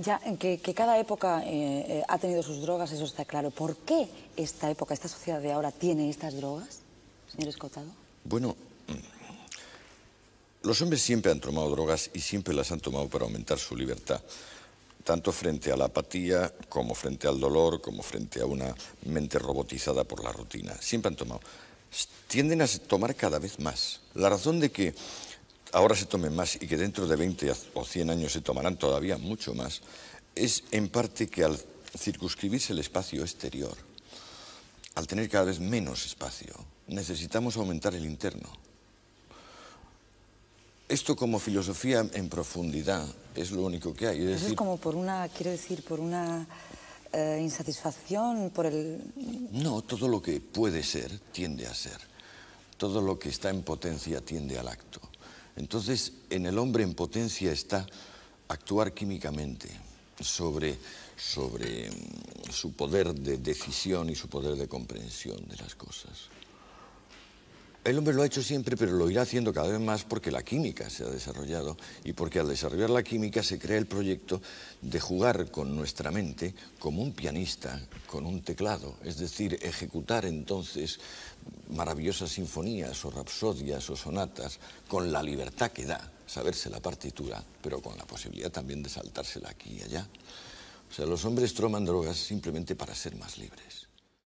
Ya, que, cada época eh, eh, ha tenido sus drogas, eso está claro. ¿Por qué esta época, esta sociedad de ahora, tiene estas drogas, señor Escotado? Bueno, mm, los hombres siempre han tomado drogas y siempre las han tomado para aumentar su libertad, tanto frente a la apatía como frente al dolor, como frente a una mente robotizada por la rutina. Siempre han tomado. Tienden a tomar cada vez más. La razón de que ahora se tomen más y que dentro de 20 o 100 años se tomarán todavía mucho más, es en parte que al circunscribirse el espacio exterior, al tener cada vez menos espacio, necesitamos aumentar el interno. Esto como filosofía en profundidad es lo único que hay. es como por una, decir, por una eh, insatisfacción, por el... No, todo lo que puede ser tiende a ser. Todo lo que está en potencia tiende al acto. Entonces, en el hombre en potencia está actuar químicamente sobre, mm, su poder de decisión y su poder de comprensión de las cosas. El hombre lo ha hecho siempre, pero lo irá haciendo cada vez más porque la química se ha desarrollado y porque al desarrollar la química se crea el proyecto de jugar con nuestra mente como un pianista con un teclado, es decir, ejecutar entonces maravillosas sinfonías o rapsodias o sonatas con la libertad que da saberse la partitura, pero con la posibilidad también de saltársela aquí y allá. O sea, los hombres toman drogas simplemente para ser más libres.